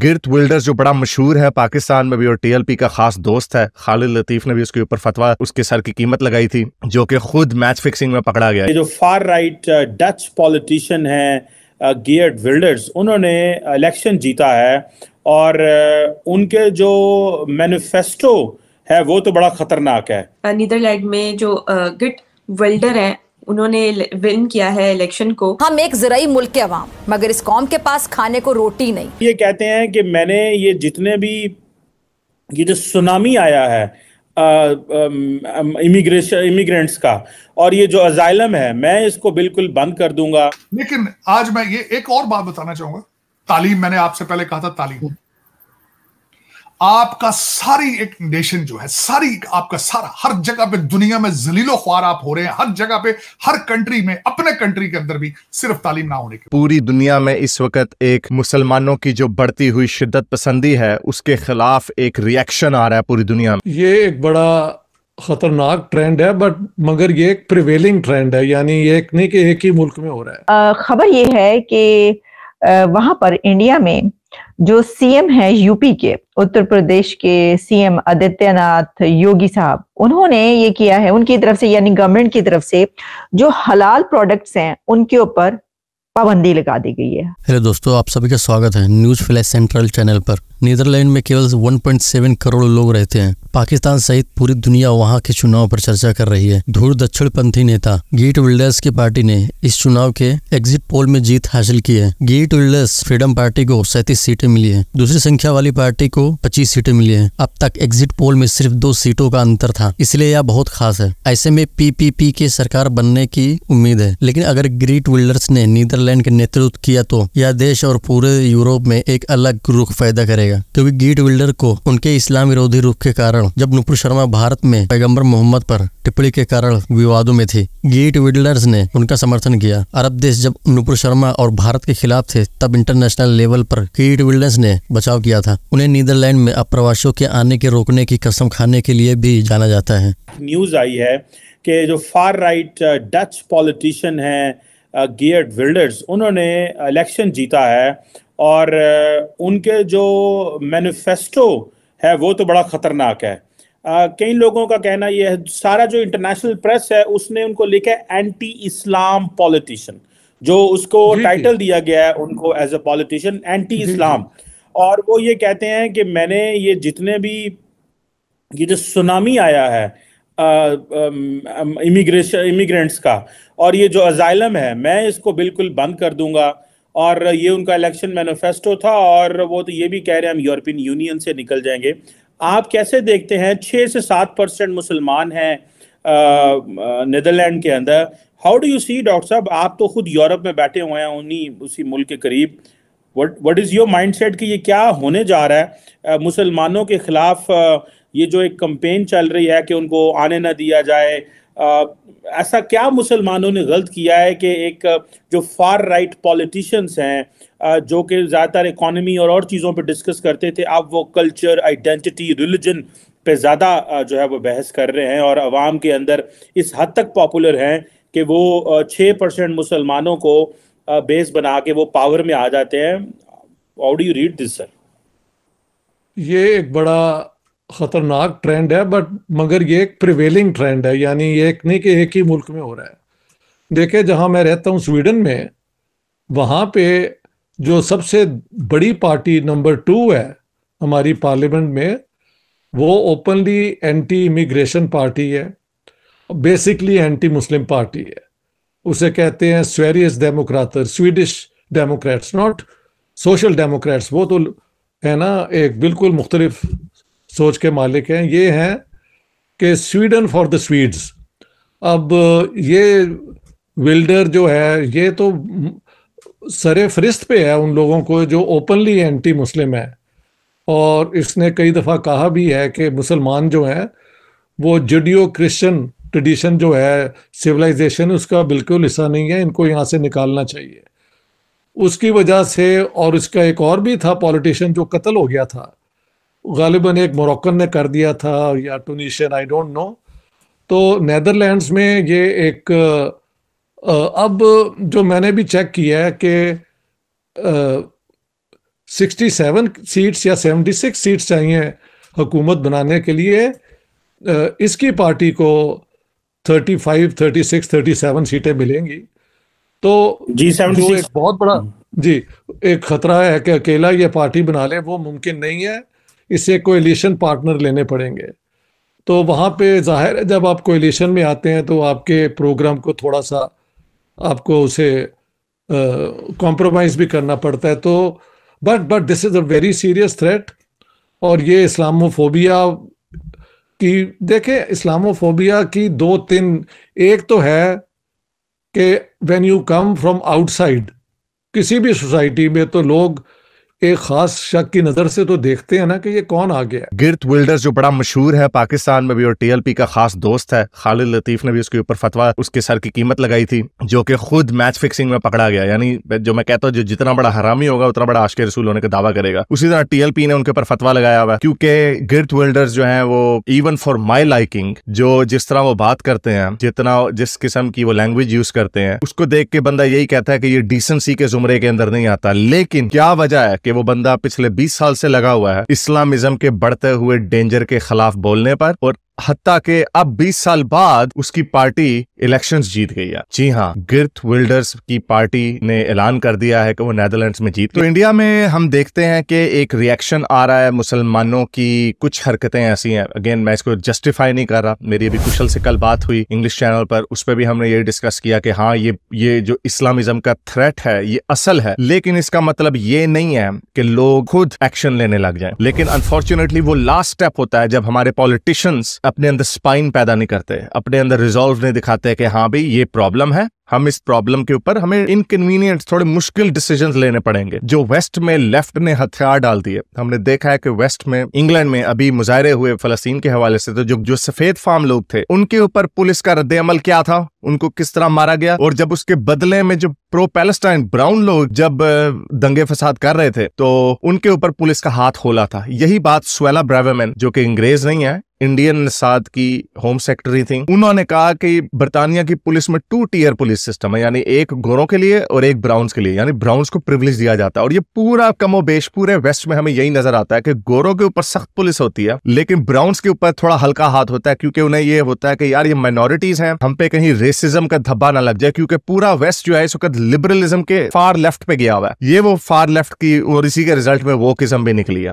गिरत विल्डर्स जो बड़ा मशहूर है पाकिस्तान में भी और टीएलपी का खास दोस्त है खालिद लतीफ ने भी उसके ऊपर फतवा उसके सर की कीमत लगाई थी जो कि खुद मैच फिक्सिंग में पकड़ा गया जो फार राइट डच पॉलिटिशियन है गियर्ड uh, विल्डर्स उन्होंने इलेक्शन जीता है और uh, उनके जो मैनिफेस्टो है वो तो बड़ा खतरनाक है नीदरलैंड में जो गिट विल्डर है उन्होंने विन किया है इलेक्शन को हम एक जराई मुल्क के अवाम मगर इस कौम के पास खाने को रोटी नहीं ये कहते हैं कि मैंने ये जितने भी ये जो सुनामी आया है इमिग्रेशन इमिग्रेंट्स का और ये जो अजाइलम है मैं इसको बिल्कुल बंद कर दूंगा लेकिन आज मैं ये एक और बात बताना चाहूंगा तालीम मैंने आपसे पहले कहा था तालीम आपका सारी एक नेशन जो है सारी आपका सारा हर जगह पे दुनिया में जलीलो ख्वार आप हो रहे हैं हर जगह पे हर कंट्री में अपने कंट्री के अंदर भी सिर्फ तालीम ना होने के पूरी दुनिया में इस वक्त एक मुसलमानों की जो बढ़ती हुई शिद्दत पसंदी है उसके खिलाफ एक रिएक्शन आ रहा है पूरी दुनिया में ये एक बड़ा खतरनाक ट्रेंड है बट मगर ये एक प्रिवेलिंग ट्रेंड है यानी ये एक नहीं कि एक ही मुल्क में हो रहा है खबर ये है कि वहां पर इंडिया में जो सीएम है यूपी के उत्तर प्रदेश के सीएम आदित्यनाथ योगी साहब उन्होंने ये किया है उनकी तरफ से यानी गवर्नमेंट की तरफ से जो हलाल प्रोडक्ट्स हैं उनके ऊपर पाबंदी लगा दी गई है हेलो दोस्तों आप सभी का स्वागत है न्यूज फ्लैश सेंट्रल चैनल पर नीदरलैंड में केवल 1.7 करोड़ लोग रहते हैं पाकिस्तान सहित पूरी दुनिया वहां के चुनाव पर चर्चा कर रही है धूल दक्षिण पंथी नेता गेट विल्डर्स की पार्टी ने इस चुनाव के एग्जिट पोल में जीत हासिल की है गेट विल्डर्स फ्रीडम पार्टी को सैतीस सीटें मिली है दूसरी संख्या वाली पार्टी को पच्चीस सीटें मिली है अब तक एग्जिट पोल में सिर्फ दो सीटों का अंतर था इसलिए यह बहुत खास है ऐसे में पीपीपी के सरकार बनने की उम्मीद है लेकिन अगर ग्रीट विल्डर्स ने नीदरलैंड आयरलैंड के नेतृत्व किया तो यह देश और पूरे यूरोप में एक अलग रुख पैदा करेगा क्योंकि गीट विल्डर को उनके इस्लाम विरोधी रुख के कारण जब नुपुर शर्मा भारत में पैगम्बर मोहम्मद पर टिप्पणी के कारण विवादों में थी गीट विल्डर्स ने उनका समर्थन किया अरब देश जब नुपुर शर्मा और भारत के खिलाफ थे तब इंटरनेशनल लेवल पर गीट विल्डर्स ने बचाव किया था उन्हें नीदरलैंड में अप्रवासियों के आने के रोकने की कसम खाने के लिए भी जाना जाता है न्यूज आई है कि जो फार राइट डच पॉलिटिशियन है गियर्ड विल्डर्स उन्होंने इलेक्शन जीता है और उनके जो मैनिफेस्टो है वो तो बड़ा ख़तरनाक है कई लोगों का कहना यह है सारा जो इंटरनेशनल प्रेस है उसने उनको लिखा है एंटी इस्लाम पॉलिटिशियन जो उसको टाइटल दिया गया है उनको as a politician anti Islam और वो ये कहते हैं कि मैंने ये जितने भी ये जो सुनामी आया है इमिग्रेशन इमिग्रेंट्स का और ये जो अजाइलम है मैं इसको बिल्कुल बंद कर दूंगा और ये उनका इलेक्शन मैनिफेस्टो था और वो तो ये भी कह रहे हैं हम यूरोपियन यूनियन से निकल जाएंगे आप कैसे देखते हैं छः से सात परसेंट मुसलमान हैं नदरलैंड के अंदर how do you see doctor साहब आप तो खुद यूरोप में बैठे हुए हैं उन्हीं उसी मुल्क के करीब what is your mind set कि ये क्या होने जा रहा है मुसलमानों के ख़िलाफ़ ये जो एक कंपेन चल रही है कि उनको आने ना दिया जाए आ, ऐसा क्या मुसलमानों ने गलत किया है कि एक जो फार राइट पॉलिटिशियंस हैं जो कि ज़्यादातर इकॉनमी और और चीज़ों पे डिस्कस करते थे अब वो कल्चर आइडेंटिटी रिलीजन पे ज़्यादा जो है वो बहस कर रहे हैं और आवाम के अंदर इस हद तक पॉपुलर हैं कि वो छः परसेंट मुसलमानों को बेस बना के वो पावर में आ जाते हैं how do you read this sir ये एक बड़ा खतरनाक ट्रेंड है बट मगर ये एक प्रिवेलिंग ट्रेंड है यानी ये एक नहीं कि एक ही मुल्क में हो रहा है देखिए जहां मैं रहता हूं स्वीडन में वहां पे जो सबसे बड़ी पार्टी नंबर टू है हमारी पार्लियामेंट में वो ओपनली एंटी इमिग्रेशन पार्टी है बेसिकली एंटी मुस्लिम पार्टी है उसे कहते हैं स्वेरियस डेमोक्रातर Swedish Democrats not social Democrats वो तो है ना एक बिल्कुल मुख्तलिफ सोच के मालिक हैं ये हैं कि स्वीडन फॉर द स्वीड्स अब ये विल्डर जो है ये तो सरे फरिस्त पे है उन लोगों को जो ओपनली एंटी मुस्लिम है और इसने कई दफ़ा कहा भी है कि मुसलमान जो हैं वो जुडियो क्रिश्चन ट्रेडिशन जो है सिविलाइजेशन उसका बिल्कुल हिस्सा नहीं है इनको यहाँ से निकालना चाहिए उसकी वजह से और इसका एक और भी था पॉलिटिशियन जो कत्ल हो गया था गालिबा एक मोरक्कन ने कर दिया था या टूनिशियन आई डोंट नो तो नैदरलैंड्स में ये एक अब जो मैंने भी चेक किया है कि सिक्सटी सेवन सीट्स या सेवेंटी सिक्स सीट्स चाहिए हुकूमत बनाने के लिए इसकी पार्टी को thirty five thirty six thirty seven सीटें मिलेंगी तो जी जो एक बहुत बड़ा जी एक खतरा है कि अकेला ये पार्टी बना ले वो मुमकिन नहीं है इसे कोएलिशन पार्टनर लेने पड़ेंगे तो वहाँ पे जाहिर है जब आप कोएलिशन में आते हैं तो आपके प्रोग्राम को थोड़ा सा आपको उसे कॉम्प्रोमाइज़ भी करना पड़ता है तो but but this is a very serious threat और ये इस्लामोफोबिया की देखें इस्लामोफोबिया की दो तीन एक तो है कि when you come from outside किसी भी सोसाइटी में तो लोग एक खास शक की नजर से तो देखते हैं ना कि ये कौन आ गया गिरत विल्डर्स जो बड़ा मशहूर है पाकिस्तान में भी और टीएलपी का खास दोस्त है खालिद लतीफ ने भी उसके ऊपर फतवा उसके सर की कीमत लगाई थी जो कि खुद मैच फिक्सिंग में पकड़ा गया यानी जो मैं कहता हूँ जो जितना बड़ा हरामी होगा उतना बड़ा आश के रसूल होने का दावा करेगा उसी तरह टीएलपी ने उनके ऊपर फतवा लगाया हुआ है क्योंकि गिरत विल्डर्स जो है वो इवन फॉर माई लाइकिंग जो जिस तरह वो बात करते हैं जितना जिस किस्म की वो लैंग्वेज यूज करते हैं उसको देख के बंदा यही कहता है कि ये डिसेंसी के जुमरे के अंदर नहीं आता लेकिन क्या वजह है कि कि वो बंदा पिछले 20 साल से लगा हुआ है इस्लामिज्म के बढ़ते हुए डेंजर के खिलाफ बोलने पर और हत्या के अब 20 साल बाद उसकी पार्टी इलेक्शंस जीत गई है जी हाँ गिर्थ विल्डर्स की पार्टी ने ऐलान कर दिया है कि वो नेदरलैंड्स में जीत तो इंडिया में हम देखते हैं कि एक रिएक्शन आ रहा है मुसलमानों की कुछ हरकतें ऐसी हैं अगेन मैं इसको जस्टिफाई नहीं कर रहा मेरी अभी कुशल से कल बात हुई इंग्लिश चैनल पर उस पर भी हमने ये डिस्कस किया कि हाँ ये ये जो इस्लामिज्म का थ्रेट है ये असल है लेकिन इसका मतलब ये नहीं है कि लोग खुद एक्शन लेने लग जाए लेकिन अनफॉर्चुनेटली वो लास्ट स्टेप होता है जब हमारे पॉलिटिशियंस अपने अंदर स्पाइन पैदा नहीं करते अपने अंदर रिजॉल्व नहीं दिखाते कि हाँ भाई ये प्रॉब्लम है हम इस प्रॉब्लम के ऊपर हमें इनकन्वीनियंट थोड़े मुश्किल डिसीजन लेने पड़ेंगे जो वेस्ट में लेफ्ट ने हथियार डाल दिए हमने देखा है कि वेस्ट में इंग्लैंड में अभी मुजाहरे हुए फलस्तीन के हवाले से तो जो जो सफेद फार्म लोग थे उनके ऊपर पुलिस का रद्द अमल क्या था उनको किस तरह मारा गया और जब उसके बदले में जो प्रो पैलेस्टाइन ब्राउन लोग जब दंगे फसाद कर रहे थे तो उनके ऊपर पुलिस का हाथ होला था यही बात स्वेला ब्रावेमैन जो कि अंग्रेज नहीं है इंडियन साद की होम सेक्रेटरी थी उन्होंने कहा कि बर्तानिया की पुलिस में टू टीयर पुलिस सिस्टम है यानी एक गोरों के लिए और एक ब्राउन्स के लिए यानी ब्राउन्स को प्रिविलेज दिया जाता है और ये पूरा बेश पूरे वेस्ट में हमें यही नजर आता है कि गोरों के ऊपर सख्त पुलिस होती है लेकिन ब्राउन्स के ऊपर थोड़ा हल्का हाथ होता है क्योंकि उन्हें ये होता है कि यार ये माइनॉरिटीज हैं हम पे कहीं रेसिज्म का धब्बा ना लग जाए क्योंकि पूरा वेस्ट जो है इस वक्त लिबरलिज्म के फार लेफ्ट पे गया हुआ है ये वो फार लेफ्ट की और इसी के रिजल्ट में वो किस्म भी निकली है